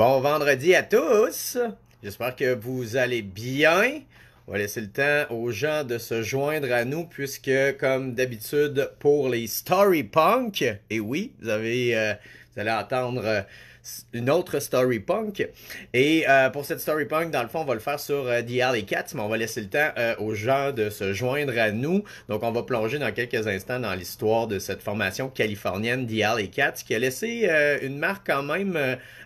Bon vendredi à tous. J'espère que vous allez bien. On va laisser le temps aux gens de se joindre à nous puisque, comme d'habitude, pour les Story et oui, vous avez, euh, vous allez entendre euh, une autre story punk. Et euh, pour cette story punk, dans le fond, on va le faire sur euh, et Cats, mais on va laisser le temps euh, aux gens de se joindre à nous. Donc, on va plonger dans quelques instants dans l'histoire de cette formation californienne The et Cats, qui a laissé euh, une marque quand même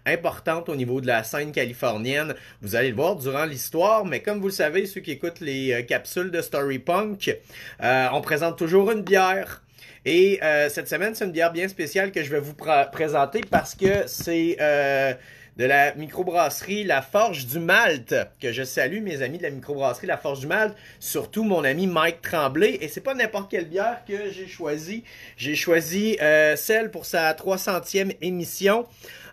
importante au niveau de la scène californienne. Vous allez le voir durant l'histoire, mais comme vous le savez, ceux qui écoutent les capsules de story punk, on présente toujours une bière et euh, cette semaine, c'est une bière bien spéciale que je vais vous présenter parce que c'est euh, de la microbrasserie La Forge du Malte, que je salue mes amis de la microbrasserie La Forge du Malte, surtout mon ami Mike Tremblay. Et c'est pas n'importe quelle bière que j'ai choisie. J'ai choisi euh, celle pour sa 300e émission.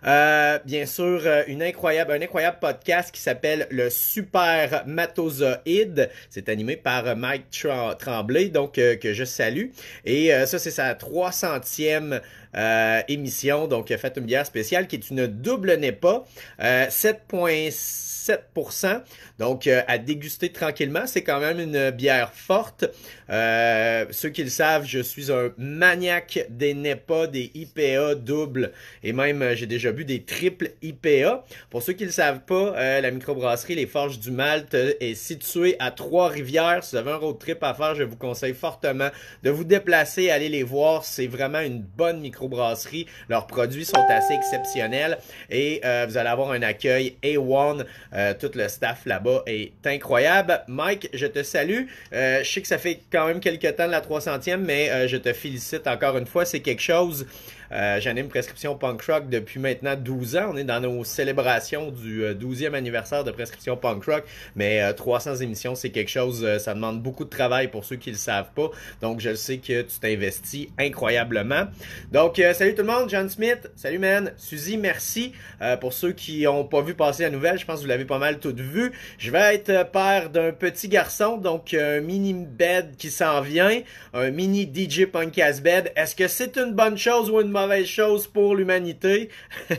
Euh, bien sûr, euh, une incroyable, un incroyable podcast qui s'appelle Le Super Matozoïde. C'est animé par Mike Tremblay, donc que je salue. Et ça, c'est sa 300e euh, émission, donc euh, faites fait une bière spéciale qui est une double NEPA, 7,7%, euh, donc à déguster tranquillement. C'est quand même une bière forte. ceux qui le savent, je suis un maniaque des NEPA, des IPA doubles, et même j'ai déjà bu des triples IPA. Pour ceux qui ne le savent pas, la microbrasserie Les Forges du Malte est située à Trois-Rivières. Si vous avez un road trip à faire, je vous conseille fortement de vous déplacer, aller les voir. C'est vraiment une bonne microbrasserie brasseries, Leurs produits sont assez exceptionnels et euh, vous allez avoir un accueil A1. Euh, tout le staff là-bas est incroyable. Mike, je te salue. Euh, je sais que ça fait quand même quelques temps de la 300e, mais je te félicite encore une fois. C'est quelque chose ai euh, J'anime Prescription Punk Rock depuis maintenant 12 ans. On est dans nos célébrations du 12e euh, anniversaire de Prescription Punk Rock, mais 300 euh, émissions, c'est quelque chose, ça demande beaucoup de travail pour ceux qui le savent pas. Donc, je sais que tu t'investis incroyablement. Donc, salut tout le monde, John Smith, salut man, Suzy, merci. pour ceux qui ont pas vu passer la nouvelle, je pense que vous l'avez pas mal toutes vue. Je vais être père d'un petit garçon, donc un mini bed qui s'en vient, un mini DJ ass bed. Est-ce que c'est une bonne chose ou une mauvaise? chose pour l'humanité.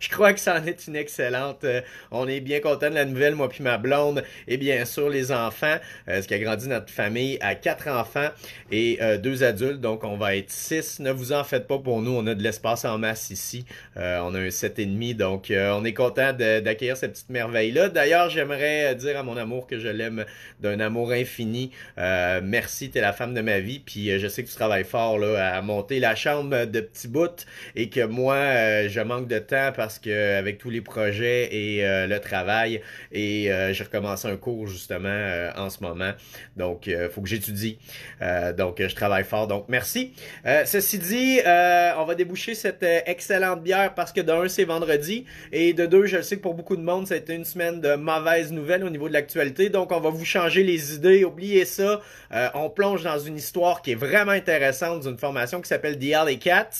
je crois que ça est une excellente. Euh, on est bien content de la nouvelle, moi puis ma blonde, et bien sûr les enfants, euh, ce qui a grandi notre famille à quatre enfants et euh, deux adultes, donc on va être six. Ne vous en faites pas pour nous, on a de l'espace en masse ici. on a un sept et demi, donc on est content d'accueillir cette petite merveille là. D'ailleurs, j'aimerais dire à mon amour que je l'aime d'un amour infini. merci, tu es la femme de ma vie, puis je sais que tu travailles fort là à monter la chambre de petit bout et que moi, euh, je manque de temps parce que avec tous les projets et euh, le travail, et euh, j'ai recommencé un cours justement en ce moment. Donc, il faut que j'étudie. donc, je travaille fort. Donc, merci. ceci dit, on va déboucher cette excellente bière parce que d'un, c'est vendredi et de deux, je le sais que pour beaucoup de monde, ça a été une semaine de mauvaises nouvelles au niveau de l'actualité. Donc, on va vous changer les idées. Oubliez ça. on plonge dans une histoire qui est vraiment intéressante d'une formation qui s'appelle The Alley Cats.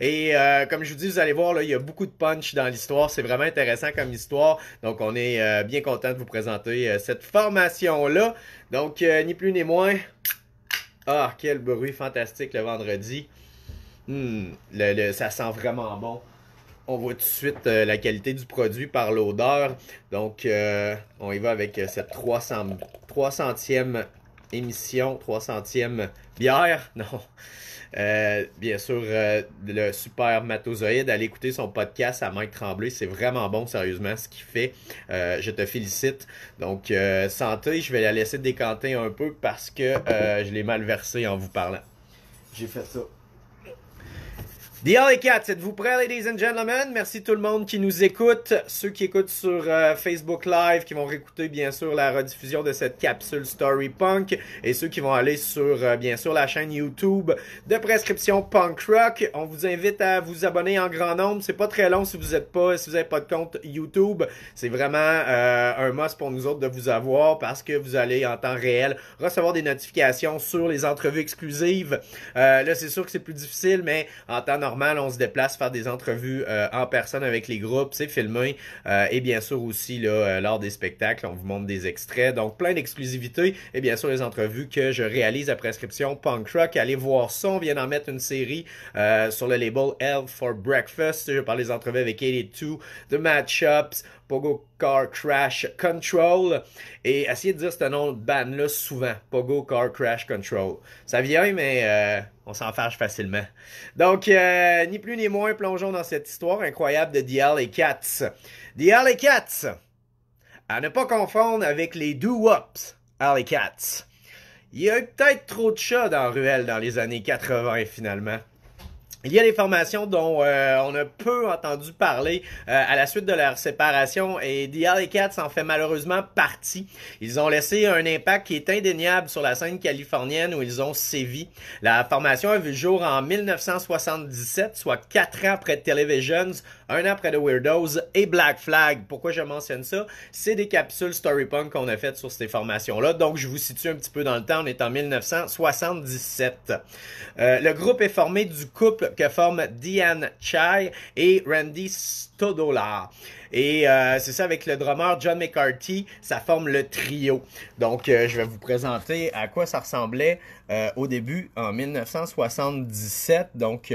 Et euh, comme je vous dis, vous allez voir, il y a beaucoup de punch dans l'histoire. C'est vraiment intéressant comme histoire. Donc, on est euh, bien content de vous présenter euh, cette formation-là. Donc, ni plus ni moins. Ah, quel bruit fantastique le vendredi. Hmm, ça sent vraiment bon. On voit tout de suite la qualité du produit par l'odeur. Donc, on y va avec cette 300, 300e émission 300e bière. Non. Euh, bien sûr, euh, le super matozoïde, allez écouter son podcast à Mike Tremblay. C'est vraiment bon, sérieusement, ce qu'il fait. Euh, je te félicite. Donc, santé, je vais la laisser décanter un peu parce que je l'ai mal versé en vous parlant. J'ai fait ça. The All êtes-vous prêts, ladies and gentlemen? Merci tout le monde qui nous écoute, ceux qui écoutent sur euh, Facebook Live, qui vont réécouter bien sûr la rediffusion de cette capsule Story Punk, et ceux qui vont aller sur euh, bien sûr la chaîne YouTube de Prescription Punk Rock. On vous invite à vous abonner en grand nombre. C'est pas très long si vous êtes pas, si vous n'avez pas de compte YouTube. C'est vraiment euh, un must pour nous autres de vous avoir parce que vous allez en temps réel recevoir des notifications sur les entrevues exclusives. là, c'est sûr que c'est plus difficile, mais en temps normal on se déplace faire des entrevues euh, en personne avec les groupes, c'est filmé. Euh, et bien sûr aussi, là, euh, lors des spectacles, on vous montre des extraits. Donc, plein d'exclusivités. Et bien sûr, les entrevues que je réalise à prescription Punk Rock. Allez voir ça. On vient d'en mettre une série sur le label L for Breakfast. Je parle des entrevues avec 82, The match-ups, Pogo Car Crash Control. Et essayez de dire ce nom de ban là souvent, Pogo Car Crash Control. Ça vient, mais euh, on s'en fâche facilement. Donc, euh, ni plus ni moins, plongeons dans cette histoire incroyable de The et Cats. The et Cats, à ne pas confondre avec les doo wops Alley Cats. Il y a eu peut-être trop de chats dans Ruelle dans les années 80 finalement. Il y a des formations dont euh, on a peu entendu parler euh, à la suite de leur séparation et The Alley Cats en fait malheureusement partie. Ils ont laissé un impact qui est indéniable sur la scène californienne où ils ont sévi. La formation a vu le jour en 1977, soit quatre ans après Televisions, un an après The Weirdos et Black Flag. Pourquoi je mentionne ça? C'est des capsules Storypunk qu'on a faites sur ces formations-là. Donc je vous situe un petit peu dans le temps, on est en 1977. Euh, le groupe est formé du couple que forment Diane Chai et Randy Stodola. Et euh, c'est ça, avec le drummer John McCarthy, ça forme le trio. Donc, euh, je vais vous présenter à quoi ça ressemblait euh, au début en 1977. Donc,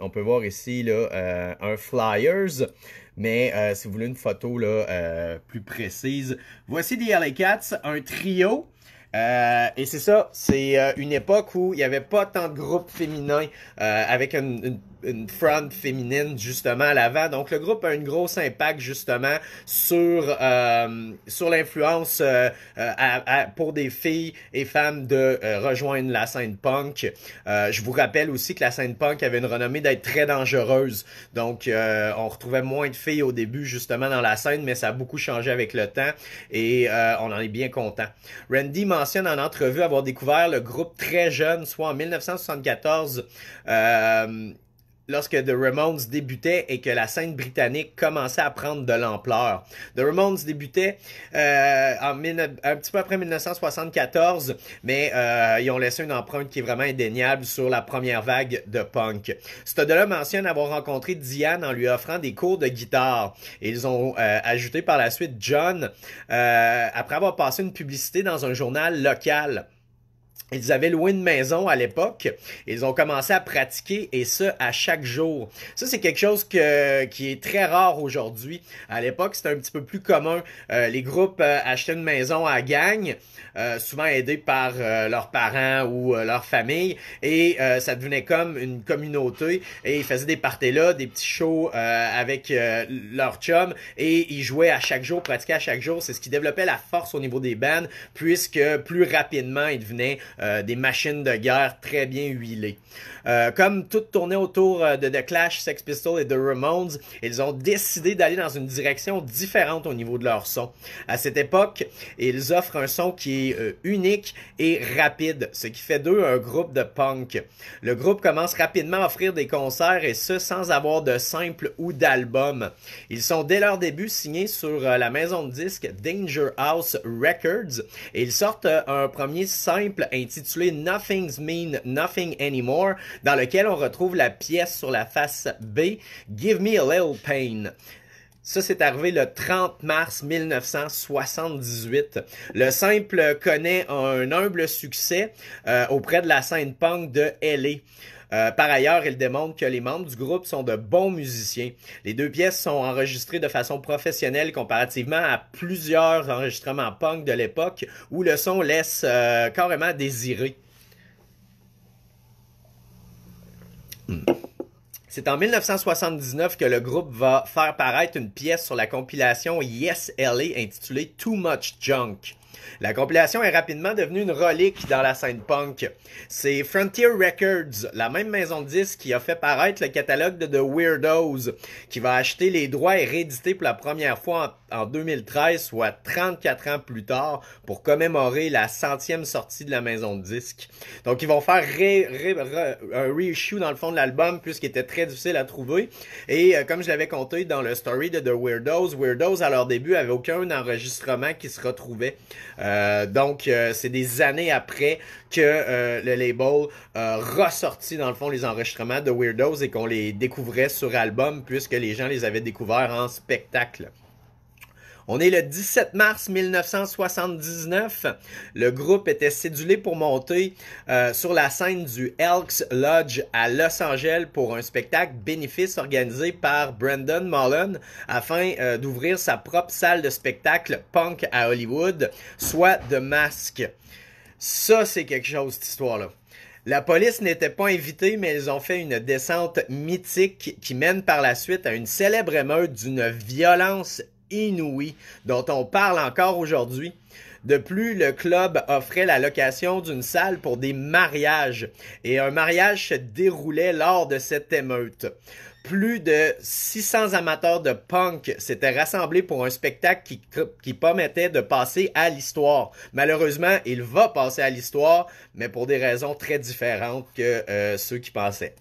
on peut voir ici là, un Flyers. Mais si vous voulez une photo là, plus précise, voici des LA Cats, un trio euh, et c'est ça, c'est euh, une époque où il n'y avait pas tant de groupes féminins euh, avec une, une une front féminine justement à l'avant. Donc le groupe a un gros impact justement sur euh, sur l'influence euh, euh, pour des filles et femmes de rejoindre la scène punk. je vous rappelle aussi que la scène punk avait une renommée d'être très dangereuse. Donc on retrouvait moins de filles au début justement dans la scène, mais ça a beaucoup changé avec le temps et on en est bien content. Randy mentionne en entrevue avoir découvert le groupe très jeune, soit en 1974. Euh, lorsque The Ramones débutait et que la scène britannique commençait à prendre de l'ampleur. The Ramones débutait euh, en un petit peu après 1974, mais euh, ils ont laissé une empreinte qui est vraiment indéniable sur la première vague de punk. Stodella mentionne avoir rencontré Diane en lui offrant des cours de guitare. Ils ont euh, ajouté par la suite John après avoir passé une publicité dans un journal local. Ils avaient loué une maison à l'époque. Ils ont commencé à pratiquer et ça à chaque jour. Ça c'est quelque chose que, qui est très rare aujourd'hui. À l'époque c'était un petit peu plus commun. Euh, les groupes euh, achetaient une maison à gang, euh, souvent aidés par leurs parents ou leur famille, et ça devenait comme une communauté. Et ils faisaient des parties là, des petits shows avec leurs chums et ils jouaient à chaque jour, pratiquaient à chaque jour. C'est ce qui développait la force au niveau des bands puisque plus rapidement ils devenaient euh, des machines de guerre très bien huilées. Euh, comme tout tournée autour euh, de The Clash, Sex Pistols et The Ramones, ils ont décidé d'aller dans une direction différente au niveau de leur son. À cette époque, ils offrent un son qui est unique et rapide, ce qui fait d'eux un groupe de punk. Le groupe commence rapidement à offrir des concerts et ce sans avoir de simple ou d'album. Ils sont dès leur début signés sur la maison de disques Danger House Records et ils sortent un premier simple intitulé Nothing's Mean Nothing Anymore, dans lequel on retrouve la pièce sur la face B, Give Me a Little Pain. Ça, c'est arrivé le 30 mars 1978. Le simple connaît un humble succès euh, auprès de la scène punk de L.A. Euh, par ailleurs, il démontre que les membres du groupe sont de bons musiciens. Les deux pièces sont enregistrées de façon professionnelle comparativement à plusieurs enregistrements punk de l'époque où le son laisse euh, carrément désirer. Hmm. C'est en 1979 que le groupe va faire paraître une pièce sur la compilation Yes LA intitulée Too Much Junk. La compilation est rapidement devenue une relique dans la scène punk. C'est Frontier Records, la même maison de disques qui a fait paraître le catalogue de The Weirdos, qui va acheter les droits et rééditer pour la première fois en en 2013, soit 34 ans plus tard, pour commémorer la centième sortie de la maison de disques. Donc, ils vont faire un reissue dans le fond de l'album, puisqu'il était très difficile à trouver. Et euh, comme je l'avais compté dans le story de The Weirdos, Weirdos, à leur début, avait aucun enregistrement qui se retrouvait. Euh, donc, euh, c'est des années après que le label ressortit, dans le fond, les enregistrements de Weirdos et qu'on les découvrait sur album, puisque les gens les avaient découverts en spectacle. On est le 17 mars 1979. Le groupe était cédulé pour monter euh, sur la scène du Elks Lodge à Los Angeles pour un spectacle bénéfice organisé par Brandon Mullen afin euh, d'ouvrir sa propre salle de spectacle punk à Hollywood, soit de masque. Ça, c'est quelque chose, cette histoire-là. La police n'était pas invitée, mais ils ont fait une descente mythique qui mène par la suite à une célèbre émeute d'une violence inouïe dont on parle encore aujourd'hui. De plus, le club offrait la location d'une salle pour des mariages et un mariage se déroulait lors de cette émeute. Plus de 600 amateurs de punk s'étaient rassemblés pour un spectacle qui, permettait de passer à l'histoire. Malheureusement, il va passer à l'histoire, mais pour des raisons très différentes que euh, ceux qui pensaient.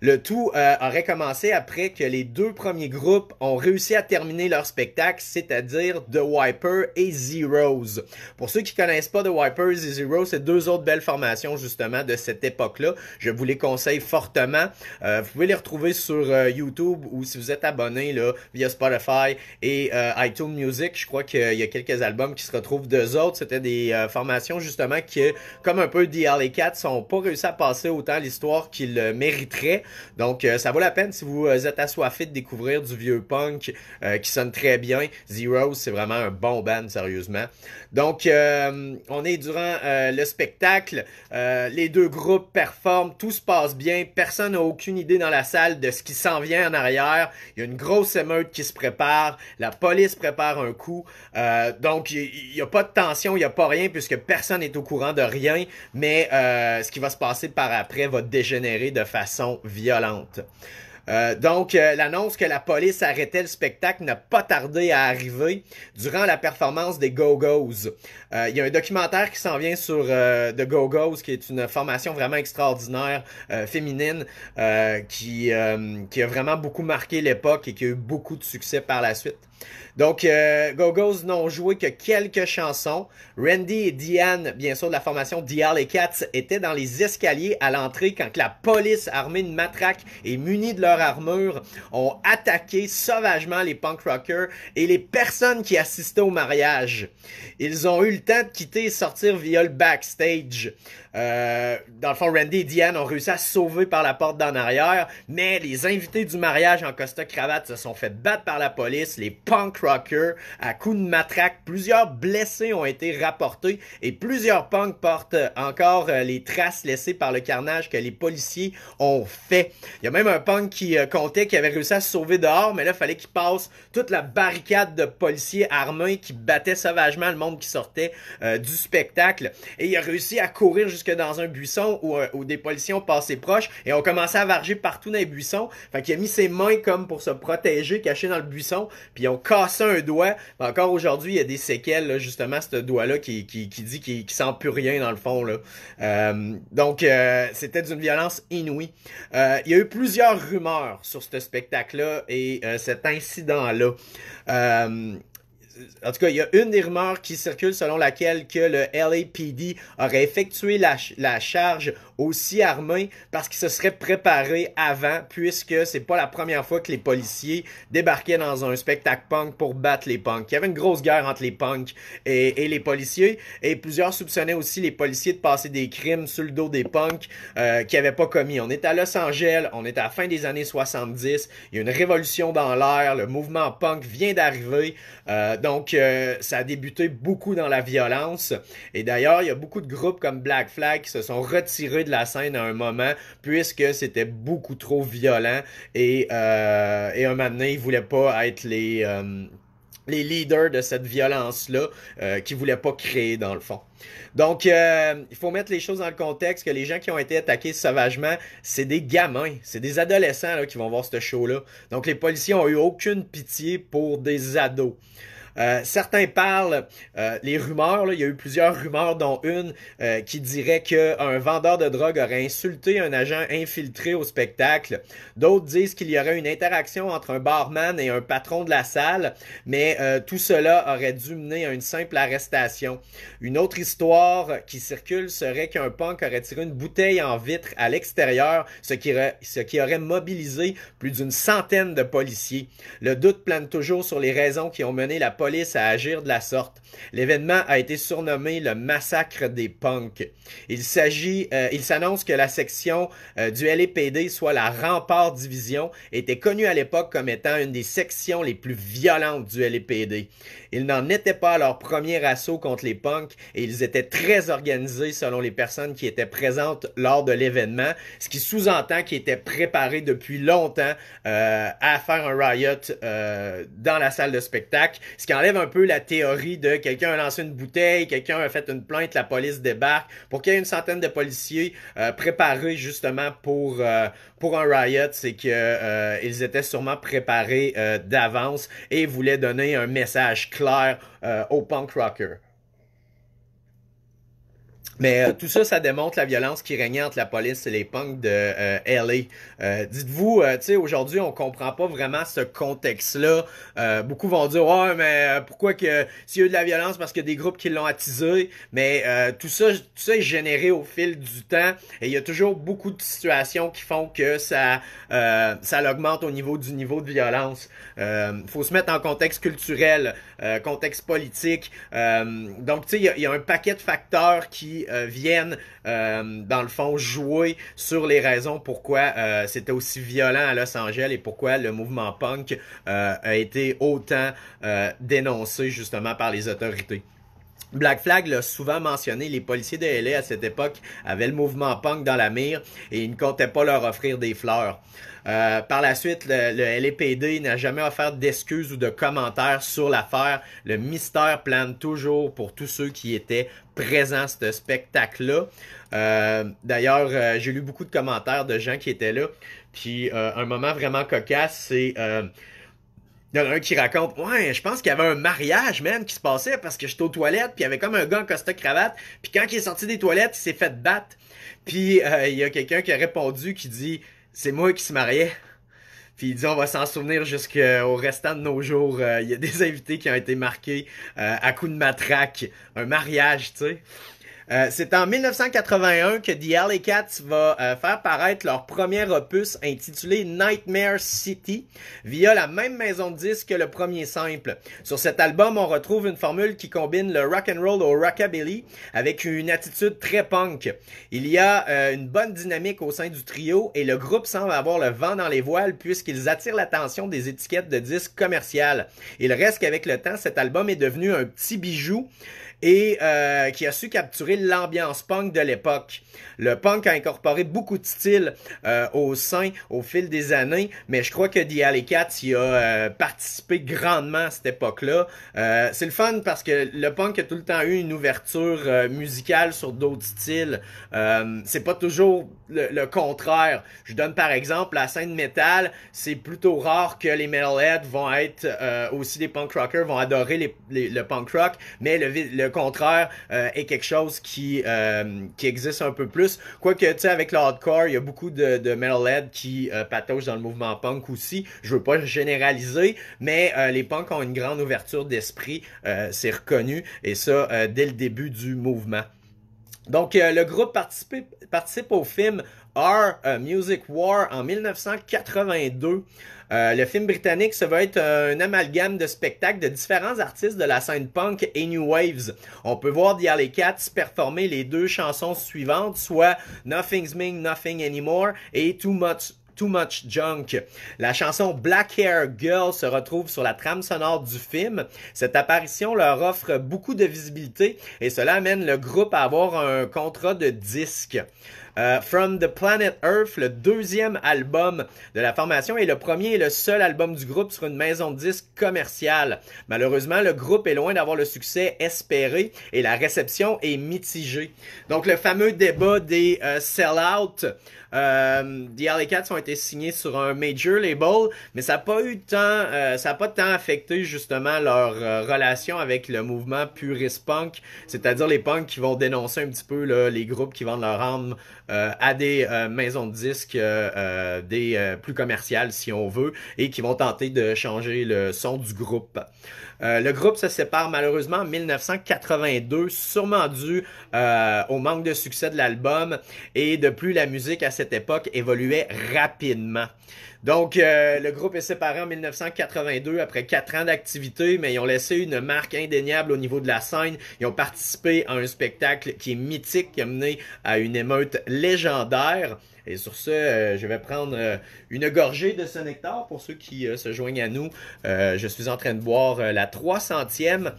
Le tout euh, aurait commencé après que les deux premiers groupes ont réussi à terminer leur spectacle, c'est-à-dire The Wiper et Zeros. Pour ceux qui connaissent pas The Wiper et Zeros, c'est deux autres belles formations justement de cette époque-là. Je vous les conseille fortement. Euh, vous pouvez les retrouver sur euh, YouTube ou si vous êtes abonné là, via Spotify et iTunes Music. Je crois qu'il y a quelques albums qui se retrouvent d'eux autres. C'était des formations justement qui, comme un peu DL et 4, sont pas réussi à passer autant l'histoire qu'ils mériteraient. Donc, euh, ça vaut la peine si vous euh, êtes assoiffé de découvrir du vieux punk euh, qui sonne très bien. Zero, c'est vraiment un bon band, sérieusement. Donc, on est durant le spectacle. les deux groupes performent, tout se passe bien. Personne n'a aucune idée dans la salle de ce qui s'en vient en arrière. Il y a une grosse émeute qui se prépare. La police prépare un coup. donc, il n'y a pas de tension, il n'y a pas rien puisque personne n'est au courant de rien. Mais ce qui va se passer par après va dégénérer de façon violente. Euh, donc, euh, l'annonce que la police arrêtait le spectacle n'a pas tardé à arriver durant la performance des Go-Go's. Euh, il y a un documentaire qui s'en vient sur The Go-Go's, qui est une formation vraiment extraordinaire, féminine, qui a vraiment beaucoup marqué l'époque et qui a eu beaucoup de succès par la suite. Donc, euh, Go-Go's n'ont joué que quelques chansons. Randy et Diane, bien sûr, de la formation DR et Cats, étaient dans les escaliers à l'entrée quand la police armée de matraques et munie de leur armure ont attaqué sauvagement les punk rockers et les personnes qui assistaient au mariage. Ils ont eu le temps de quitter et sortir via le backstage. Euh, dans le fond, Randy et Diane ont réussi à sauver par la porte d'en arrière, mais les invités du mariage en costa-cravate se sont fait battre par la police punk rocker à coups de matraque. Plusieurs blessés ont été rapportés et plusieurs punks portent encore euh, les traces laissées par le carnage que les policiers ont fait. Il y a même un punk qui euh, comptait qu'il avait réussi à se sauver dehors, mais là, il fallait qu'il passe toute la barricade de policiers armés qui battaient sauvagement le monde qui sortait euh, du spectacle. Et il a réussi à courir jusque dans un buisson où, des policiers ont passé proches et ont commencé à varger partout dans les buissons. Fait qu'il a mis ses mains comme pour se protéger, caché dans le buisson, puis ils ont cassé un doigt. encore aujourd'hui, il y a des séquelles, justement, ce doigt-là qui, dit qu'il ne sent plus rien dans le fond. Euh, donc, euh, c'était d'une violence inouïe. Euh, il y a eu plusieurs rumeurs sur ce spectacle-là et cet incident-là en tout cas, il y a une des rumeurs qui circule selon laquelle que le LAPD aurait effectué la, la charge aussi armés parce qu'ils se seraient préparés avant, puisque c'est pas la première fois que les policiers débarquaient dans un spectacle punk pour battre les punks. Il y avait une grosse guerre entre les punks et, les policiers, et plusieurs soupçonnaient aussi les policiers de passer des crimes sur le dos des punks euh, qu'ils qui n'avaient pas commis. On est à Los Angeles, on est à la fin des années 70, il y a une révolution dans l'air, le mouvement punk vient d'arriver, euh, donc euh, ça a débuté beaucoup dans la violence. Et d'ailleurs, il y a beaucoup de groupes comme Black Flag qui se sont retirés de la scène à un moment puisque c'était beaucoup trop violent et, euh, et un moment donné, ils voulaient pas être les, euh, les leaders de cette violence-là euh, qui voulaient pas créer dans le fond. Donc, il faut mettre les choses dans le contexte que les gens qui ont été attaqués sauvagement, c'est des gamins, c'est des adolescents qui vont voir ce show-là. Donc, les policiers ont eu aucune pitié pour des ados. Euh, certains parlent, euh, les rumeurs, il y a eu plusieurs rumeurs, dont une euh, qui dirait qu'un vendeur de drogue aurait insulté un agent infiltré au spectacle. D'autres disent qu'il y aurait une interaction entre un barman et un patron de la salle, mais tout cela aurait dû mener à une simple arrestation. Une autre histoire qui circule serait qu'un punk aurait tiré une bouteille en vitre à l'extérieur, ce qui, ce qui aurait mobilisé plus d'une centaine de policiers. Le doute plane toujours sur les raisons qui ont mené la police à agir de la sorte. L'événement a été surnommé le massacre des punks. Il s'agit, euh, il s'annonce que la section euh, du LEPD, soit la Rempart Division, était connue à l'époque comme étant une des sections les plus violentes du LEPD. Ils n'en étaient pas à leur premier assaut contre les punks et ils étaient très organisés selon les personnes qui étaient présentes lors de l'événement, ce qui sous-entend qu'ils étaient préparés depuis longtemps euh, à faire un riot dans la salle de spectacle, ce qui enlève un peu la théorie de quelqu'un a lancé une bouteille, quelqu'un a fait une plainte, la police débarque, pour qu'il y ait une centaine de policiers euh, préparés justement euh, pour, un riot, c'est qu'ils euh, étaient sûrement préparés d'avance et voulaient donner un message clair aux punk rocker. Mais euh, tout ça, ça démontre la violence qui régnait entre la police et les punks de euh, LA. Euh, dites-vous, tu sais, aujourd'hui, on comprend pas vraiment ce contexte-là. beaucoup vont dire, ouais, mais pourquoi que s'il y a eu de la violence parce qu'il y a des groupes qui l'ont attisé. Mais tout ça, tout ça est généré au fil du temps et il y a toujours beaucoup de situations qui font que ça, ça l'augmente au niveau du niveau de violence. faut se mettre en contexte culturel, contexte politique. donc, tu sais, il y, a un paquet de facteurs qui euh, viennent, euh, dans le fond, jouer sur les raisons pourquoi euh, c'était aussi violent à Los Angeles et pourquoi le mouvement punk a été autant dénoncé justement par les autorités. Black Flag l'a souvent mentionné, les policiers de LA à cette époque avaient le mouvement punk dans la mire et ils ne comptaient pas leur offrir des fleurs. Euh, par la suite, le, LAPD n'a jamais offert d'excuses ou de commentaires sur l'affaire. Le mystère plane toujours pour tous ceux qui étaient présents à ce spectacle-là. Euh, d'ailleurs, euh, j'ai lu beaucoup de commentaires de gens qui étaient là. Puis un moment vraiment cocasse, c'est il y en a un qui raconte Ouais, je pense qu'il y avait un mariage, même qui se passait parce que j'étais aux toilettes, puis il y avait comme un gars en costa-cravate, puis quand il est sorti des toilettes, il s'est fait battre. Puis euh, il y a quelqu'un qui a répondu qui dit C'est moi qui se mariais. Puis il dit on va s'en souvenir jusqu'au restant de nos jours. Euh, il y a des invités qui ont été marqués euh, à coups de matraque, un mariage, tu sais. Euh, c'est en 1981 que The Alley Cats va euh, faire paraître leur premier opus intitulé Nightmare City via la même maison de disques que le premier simple. Sur cet album, on retrouve une formule qui combine le rock and roll au rockabilly avec une attitude très punk. Il y a euh, une bonne dynamique au sein du trio et le groupe semble avoir le vent dans les voiles puisqu'ils attirent l'attention des étiquettes de disques commerciales. Il reste qu'avec le temps, cet album est devenu un petit bijou et euh, qui a su capturer l'ambiance punk de l'époque. Le punk a incorporé beaucoup de styles euh, au sein, au fil des années, mais je crois que The Alley Cats y a euh, participé grandement à cette époque-là. c'est le fun parce que le punk a tout le temps eu une ouverture musicale sur d'autres styles. c'est pas toujours le, contraire. Je donne par exemple la scène métal, c'est plutôt rare que les metalheads vont être aussi des punk rockers, vont adorer le punk rock, mais le le contraire euh, est quelque chose euh, qui, existe un peu plus. Quoique, tu sais, avec le hardcore, il y a beaucoup de, de qui euh, dans le mouvement punk aussi. Je veux pas généraliser, mais euh, les punks ont une grande ouverture d'esprit. c'est reconnu, et ça, dès le début du mouvement. Donc, le groupe participe, participe au film Our Music War en 1982. Euh, le film britannique, se va être euh, un amalgame de spectacles de différents artistes de la scène punk et New Waves. On peut voir The Alley Cats performer les deux chansons suivantes, soit Nothing's Mean, Nothing Anymore et Too Much Too Much Junk. La chanson Black Hair Girl se retrouve sur la trame sonore du film. Cette apparition leur offre beaucoup de visibilité et cela amène le groupe à avoir un contrat de disque. Euh, From the Planet Earth, le deuxième album de la formation et le premier et le seul album du groupe sur une maison de disques commerciale. Malheureusement, le groupe est loin d'avoir le succès espéré et la réception est mitigée. Donc le fameux débat des euh, sell-out, euh, The Alley ont été signés sur un major label, mais ça n'a pas eu tant, euh, ça a pas tant affecté justement leur euh, relation avec le mouvement purist punk, c'est-à-dire les punks qui vont dénoncer un petit peu les groupes qui vendent leur âme euh, à des euh, maisons de disques, euh, des plus commerciales si on veut, et qui vont tenter de changer le son du groupe. Euh, le groupe se sépare malheureusement en 1982, sûrement dû euh, au manque de succès de l'album. Et de plus, la musique à cette époque évoluait rapidement. Donc, euh, le groupe est séparé en 1982 après quatre ans d'activité, mais ils ont laissé une marque indéniable au niveau de la scène. Ils ont participé à un spectacle qui est mythique, qui a mené à une émeute légendaire. Et sur ce, euh, je vais prendre euh, une gorgée de ce nectar pour ceux qui euh, se joignent à nous. je suis en train de boire la 300e,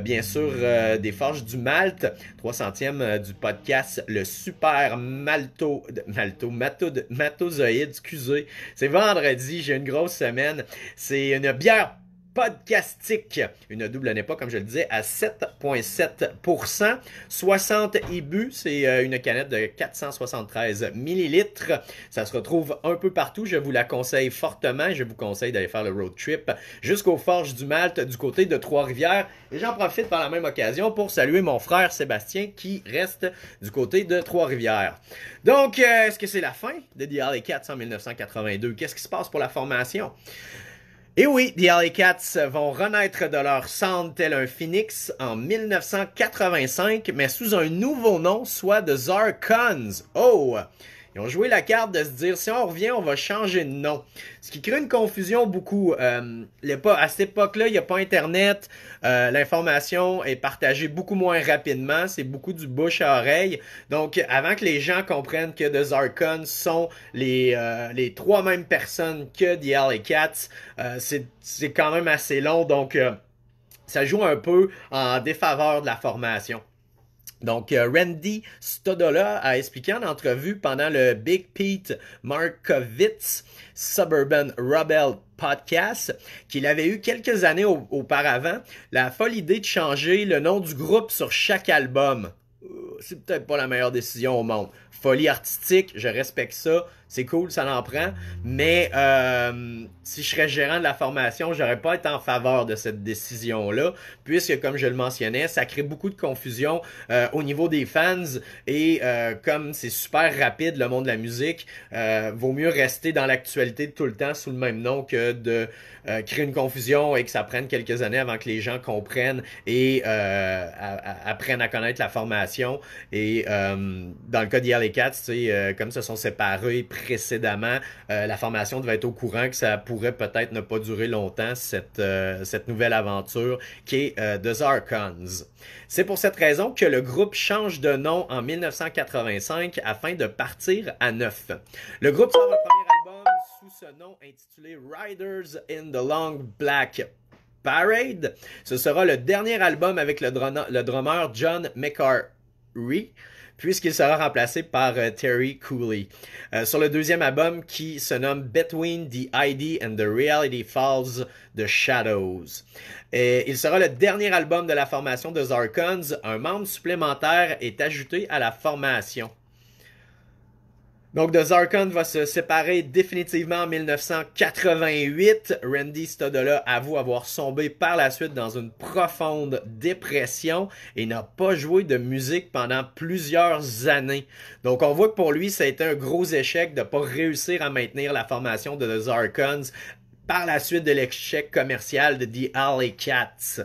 bien sûr, des Forges du Malte, 300e du podcast Le Super Malto, Malto, Mato, Matozoïde, excusez. C'est vendredi, j'ai une grosse semaine. C'est une bière podcastique. Une double n'est pas, comme je le disais, à 7,7 60 IBU, c'est euh, une canette de 473 millilitres. Ça se retrouve un peu partout. Je vous la conseille fortement. Je vous conseille d'aller faire le road trip jusqu'aux Forges du Malte du côté de Trois-Rivières. Et j'en profite par la même occasion pour saluer mon frère Sébastien qui reste du côté de Trois-Rivières. Donc, euh, est-ce que c'est la fin de 4 en 1982? Qu'est-ce qui se passe pour la formation? Et oui, les Alley Cats vont renaître de leur cendre tel un phoenix en 1985, mais sous un nouveau nom, soit de Zarkons. Oh! Ils ont joué la carte de se dire si on revient, on va changer de nom. Ce qui crée une confusion beaucoup. Euh, à cette époque-là, il n'y a pas Internet. Euh, l'information est partagée beaucoup moins rapidement. C'est beaucoup du bouche à oreille. Donc, avant que les gens comprennent que The Zarkon sont les, euh, les trois mêmes personnes que The et Cats, euh, c'est quand même assez long. Donc, ça joue un peu en défaveur de la formation. Donc, euh, Randy Stodola a expliqué en entrevue pendant le Big Pete Markovitz Suburban Rebel podcast qu'il avait eu quelques années auparavant la folle idée de changer le nom du groupe sur chaque album c'est peut-être pas la meilleure décision au monde. Folie artistique, je respecte ça, c'est cool, ça l'en prend. Mais euh, si je serais gérant de la formation, j'aurais pas été en faveur de cette décision-là, puisque comme je le mentionnais, ça crée beaucoup de confusion euh, au niveau des fans et euh, comme c'est super rapide le monde de la musique, vaut mieux rester dans l'actualité tout le temps sous le même nom que de créer une confusion et que ça prenne quelques années avant que les gens comprennent et apprennent à connaître la formation. Et euh, dans le cas d'hier, les Cats, euh, comme se sont séparés précédemment, euh, la formation devait être au courant que ça pourrait peut-être ne pas durer longtemps, cette, euh, cette nouvelle aventure qui est euh, The Zarkons. C'est pour cette raison que le groupe change de nom en 1985 afin de partir à neuf. Le groupe sort un premier album sous ce nom intitulé Riders in the Long Black Parade. Ce sera le dernier album avec le, le drummer John McCart puisqu'il sera remplacé par euh, Terry Cooley. Euh, sur le deuxième album qui se nomme Between the ID and the Reality Falls The Shadows. Et il sera le dernier album de la formation de Zarkons. Un membre supplémentaire est ajouté à la formation. Donc, The Zarkons va se séparer définitivement en 1988. Randy Stodola avoue avoir sombé par la suite dans une profonde dépression et n'a pas joué de musique pendant plusieurs années. Donc, on voit que pour lui, ça a été un gros échec de ne pas réussir à maintenir la formation de The Zarkons par la suite de l'échec commercial de The Alley Cats.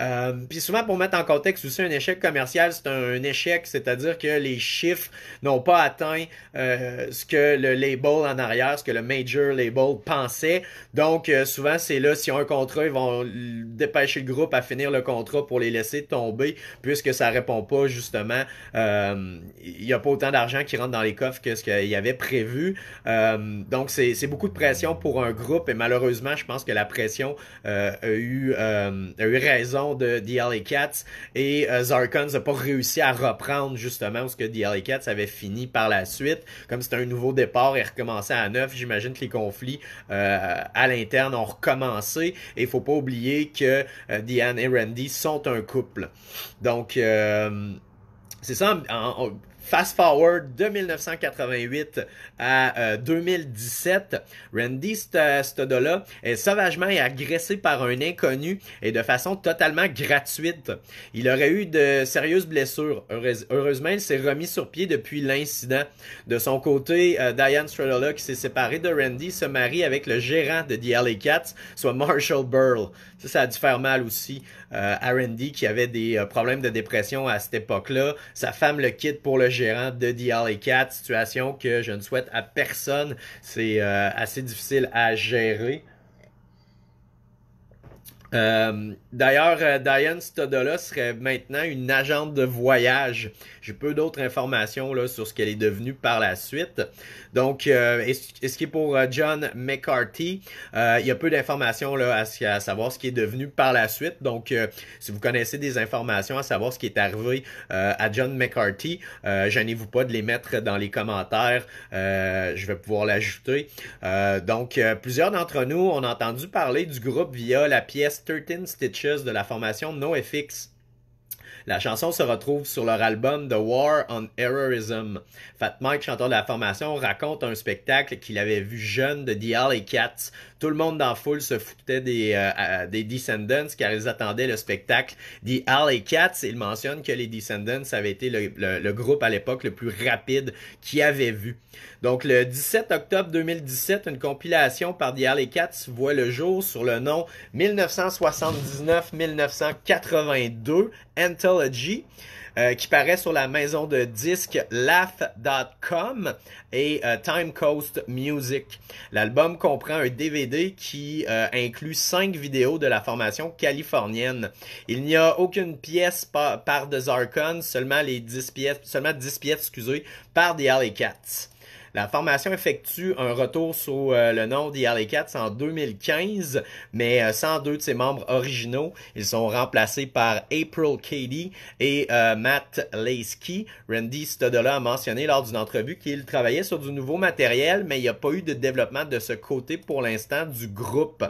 Euh, puis souvent, pour mettre en contexte aussi un échec commercial, c'est un, échec, c'est-à-dire que les chiffres n'ont pas atteint euh, ce que le label en arrière, ce que le major label pensait. Donc, euh, souvent, c'est là, si un contrat, ils vont dépêcher le groupe à finir le contrat pour les laisser tomber, puisque ça répond pas, justement, il n'y a pas autant d'argent qui rentre dans les coffres que ce qu'il y avait prévu. donc, c'est beaucoup de pression pour un groupe, et malheureusement, je pense que la pression eu, a eu raison de The Cats et euh, Zarkon n'a pas réussi à reprendre justement ce que D.L.A. Cats avait fini par la suite. Comme c'était un nouveau départ et recommencer à neuf, j'imagine que les conflits euh, à l'interne ont recommencé et il faut pas oublier que euh, Diane et Randy sont un couple. Donc c'est ça, Fast forward de 1988 à 2017, euh, Randy, euh, Stodola est sauvagement agressé par un inconnu et de façon totalement gratuite. Il aurait eu de sérieuses blessures. Heureusement, il s'est remis sur pied depuis l'incident. De son côté, euh, Diane Stradola, qui s'est séparée de Randy, se marie avec le gérant de The Alley Cats, soit Marshall Burl. Ça, ça a dû faire mal aussi euh, à Randy qui avait des euh, problèmes de dépression à cette époque-là. Sa femme le quitte pour le gérant de The Alley Cat, situation que je ne souhaite à personne. C'est euh, assez difficile à gérer. Euh, d'ailleurs, euh, Diane Stodola serait maintenant une agente de voyage. J'ai peu d'autres informations sur ce qu'elle est devenue par la suite. Donc, euh, est ce qui pour John McCarthy, il y a peu d'informations à, à savoir ce qui est devenu par la suite. Donc, si vous connaissez des informations à savoir ce qui est arrivé à John McCarthy, gênez-vous pas de les mettre dans les commentaires. je vais pouvoir l'ajouter. donc, plusieurs d'entre nous, ont entendu parler du groupe via la pièce 13 Stitches de la formation NoFX. La chanson se retrouve sur leur album The War on Errorism. Fat Mike, chanteur de la formation, raconte un spectacle qu'il avait vu jeune de The Alley Cats. Tout le monde dans la foule se foutait des, euh, des Descendants car ils attendaient le spectacle The Alley Cats. Il mentionne que les Descendants avaient été le, groupe à l'époque le plus rapide qu'il avait vu. Donc le 17 octobre 2017, une compilation par The Alley Cats voit le jour sur le nom 1979-1982 Until euh, qui paraît sur la maison de disques laugh.com et euh, Time Coast Music. L'album comprend un DVD qui euh, inclut cinq vidéos de la formation californienne. Il n'y a aucune pièce par, The Zarkon, seulement les 10 pièces, seulement pièces, excusez, par The Alley Cats. La formation effectue un retour sous euh, le nom des 4 en 2015, mais euh, sans deux de ses membres originaux. Ils sont remplacés par April Cady et euh, Matt Lasky. Randy Stodola a mentionné lors d'une entrevue qu'il travaillait sur du nouveau matériel, mais il n'y a pas eu de développement de ce côté pour l'instant du groupe.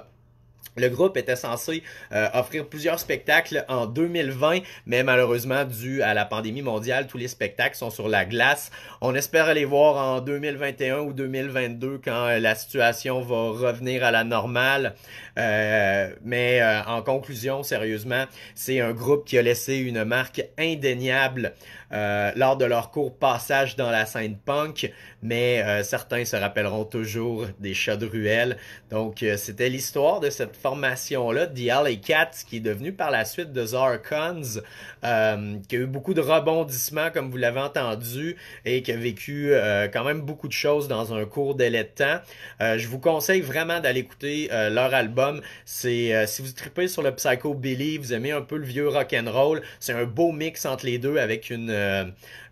Le groupe était censé euh, offrir plusieurs spectacles en 2020, mais malheureusement, dû à la pandémie mondiale, tous les spectacles sont sur la glace. On espère les voir en 2021 ou 2022 quand euh, la situation va revenir à la normale. Euh, mais en conclusion, sérieusement, c'est un groupe qui a laissé une marque indéniable euh, lors de leur court passage dans la scène punk, mais euh, certains se rappelleront toujours des chats de ruelle. Donc, euh, c'était l'histoire de cette formation-là, The Alley Cats, qui est devenue par la suite de Zarkons, qui a eu beaucoup de rebondissements, comme vous l'avez entendu, et qui a vécu quand même beaucoup de choses dans un court délai de temps. je vous conseille vraiment d'aller écouter leur album. C'est si vous tripez sur le psycho Billy, vous aimez un peu le vieux rock and roll, c'est un beau mix entre les deux avec une euh,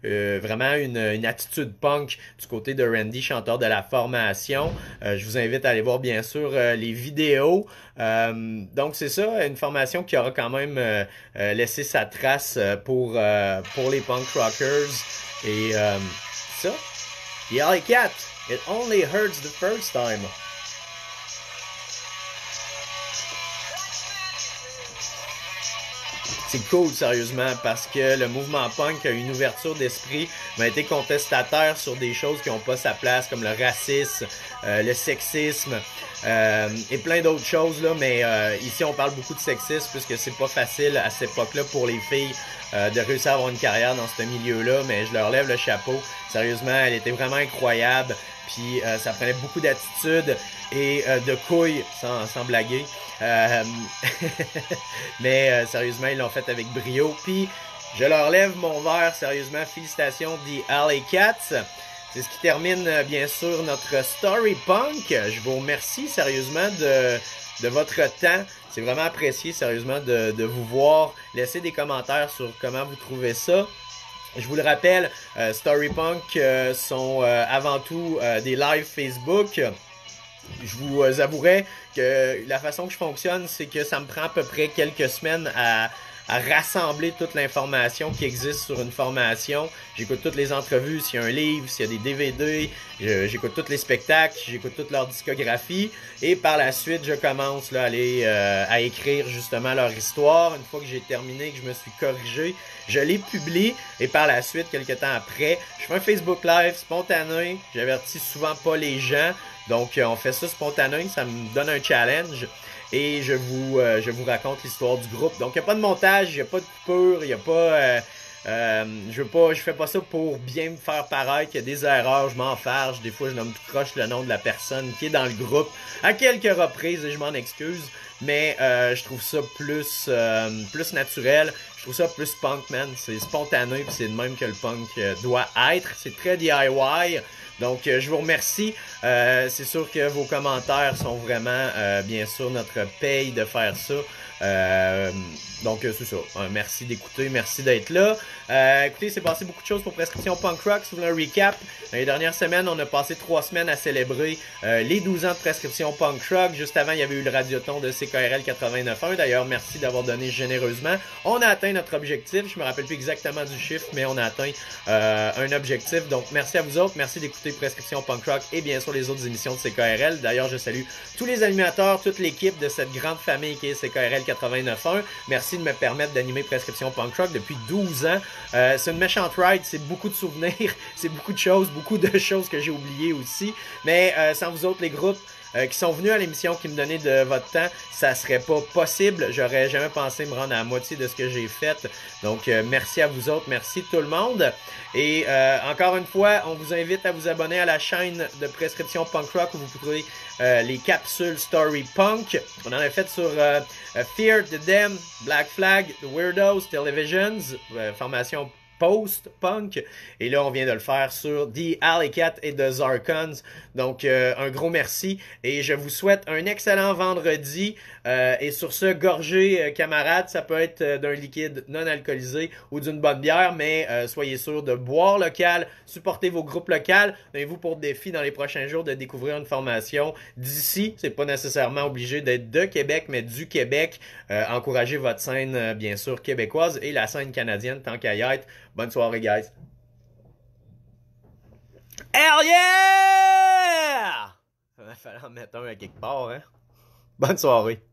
euh, vraiment une, attitude punk du côté de Randy, chanteur de la formation. Euh, je vous invite à aller voir bien sûr les vidéos. donc c'est ça, une formation qui aura quand même laissé sa trace pour, les punk rockers. Et ça, The Alley it only hurts the first time. c'est cool sérieusement parce que le mouvement punk a une ouverture d'esprit, mais a été contestataire sur des choses qui n'ont pas sa place comme le racisme, euh, le sexisme euh, et plein d'autres choses là. Mais euh, ici on parle beaucoup de sexisme puisque c'est pas facile à cette époque-là pour les filles de réussir à avoir une carrière dans ce milieu-là. Mais je leur lève le chapeau. Sérieusement, elle était vraiment incroyable. Puis ça prenait beaucoup d'attitude et euh, de couilles, sans, sans blaguer. Euh, mais euh, sérieusement, ils l'ont fait avec brio. Puis, je leur lève mon verre, sérieusement. Félicitations, dit Alley Cats. C'est ce qui termine, bien sûr, notre story punk. Je vous remercie, sérieusement, de, de votre temps. C'est vraiment apprécié, sérieusement, de, de vous voir. Laissez des commentaires sur comment vous trouvez ça. Je vous le rappelle, Story Punk sont avant tout des lives Facebook je vous euh, avouerai que la façon que je fonctionne, c'est que ça me prend à peu près quelques semaines à rassembler toute l'information qui existe sur une formation. J'écoute toutes les entrevues, s'il y a un livre, s'il y a des DVD, j'écoute tous les spectacles, j'écoute toute leur discographie. Et par la suite, je commence là, à, aller, euh, à écrire justement leur histoire. Une fois que j'ai terminé, que je me suis corrigé, je les publie. Et par la suite, quelques temps après, je fais un Facebook Live spontané. J'avertis souvent pas les gens. Donc, euh, on fait ça spontané, ça me donne un challenge et je vous, euh, je vous raconte l'histoire du groupe. Donc, il n'y a pas de montage, il n'y a pas de coupure, il a pas. Euh, euh, je veux pas, je fais pas ça pour bien me faire pareil qu'il y a des erreurs, je m'en fâche. des fois je nomme tout croche le nom de la personne qui est dans le groupe à quelques reprises et je m'en excuse, mais euh, je trouve ça plus, plus naturel, je trouve ça plus punk man, c'est spontané pis c'est de même que le punk doit être, c'est très DIY. Donc, euh, je vous remercie. Euh, c'est sûr que vos commentaires sont vraiment, euh, bien sûr, notre paye de faire ça. Euh, donc, euh, c'est ça. Euh, merci d'écouter, merci d'être là. Euh, écoutez, c'est passé beaucoup de choses pour Prescription Punk Rock. Si vous voulez un recap, les dernières semaines, on a passé trois semaines à célébrer les 12 ans de Prescription Punk Rock. Juste avant, il y avait eu le radioton de CKRL 89.1. D'ailleurs, merci d'avoir donné généreusement. On a atteint notre objectif. Je me rappelle plus exactement du chiffre, mais on a atteint un objectif. Donc, merci à vous autres. Merci d'écouter Prescription Punk Rock et bien sûr les autres émissions de CKRL. D'ailleurs, je salue tous les animateurs, toute l'équipe de cette grande famille qui est CKRL 89.1. Merci de me permettre d'animer Prescription Punk Rock depuis 12 ans. Euh, c'est une méchante ride, c'est beaucoup de souvenirs, c'est beaucoup de choses, beaucoup de choses que j'ai oubliées aussi. Mais euh, sans vous autres, les groupes, euh, qui sont venus à l'émission, qui me donnaient de votre temps, ça serait pas possible. J'aurais jamais pensé me rendre à la moitié de ce que j'ai fait. Donc, euh, merci à vous autres, merci tout le monde. Et euh, encore une fois, on vous invite à vous abonner à la chaîne de prescription punk rock où vous pouvez les capsules Story Punk. On en a fait sur Fear, The Dem, Black Flag, The Weirdos, Televisions, formation post-punk. Et là, on vient de le faire sur The Alley Cat et The Zarkons. Donc, euh, un gros merci et je vous souhaite un excellent vendredi. Euh, et sur ce, gorgez, euh, camarades, ça peut être d'un liquide non alcoolisé ou d'une bonne bière, mais soyez sûr de boire local, supportez vos groupes locaux. Donnez-vous pour défi dans les prochains jours de découvrir une formation d'ici. C'est pas nécessairement obligé d'être de Québec, mais du Québec. encouragez votre scène, bien sûr, québécoise et la scène canadienne tant qu'à y être. Bonne soirée, guys. Hell yeah! Il va falloir mettre un à quelque part, hein? Bonne soirée.